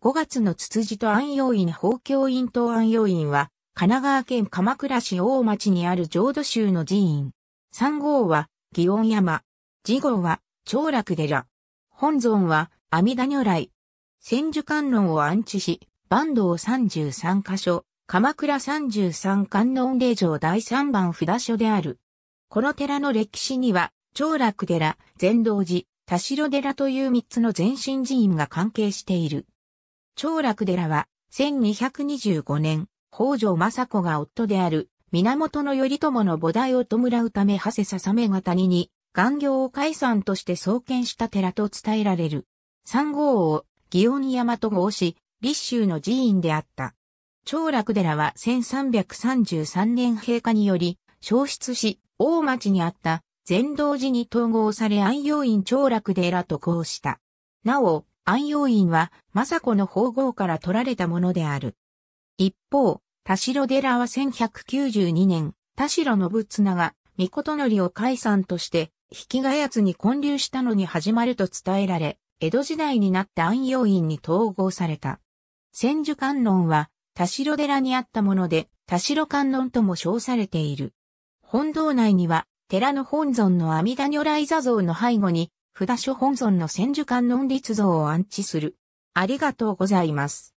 5月の筒子と安養院法教院と安養院は、神奈川県鎌倉市大町にある浄土宗の寺院。3号は、祇園山。次号は、長楽寺。本尊は、阿弥陀如来。千手観音を安置し、坂東33箇所、鎌倉33観音霊場第3番札所である。この寺の歴史には、長楽寺、禅道寺、田代寺という3つの前身寺院が関係している。長楽寺は、1225年、北条政子が夫である、源頼朝の母代を弔うため、長谷笹目が谷に、願行を解散として創建した寺と伝えられる。三号を、祇園山と号し、立州の寺院であった。長楽寺は1333年陛下により、消失し、大町にあった、全道寺に統合され安養院長楽寺と合した。なお、安陽院は、政子の法号から取られたものである。一方、田代寺は1192年、田代信綱が、御事則を解散として、引きがやつに建立したのに始まると伝えられ、江戸時代になった安陽院に統合された。千手観音は、田代寺にあったもので、田代観音とも称されている。本堂内には、寺の本尊の阿弥陀如来座像の背後に、札所本尊の千手観音立像を安置する。ありがとうございます。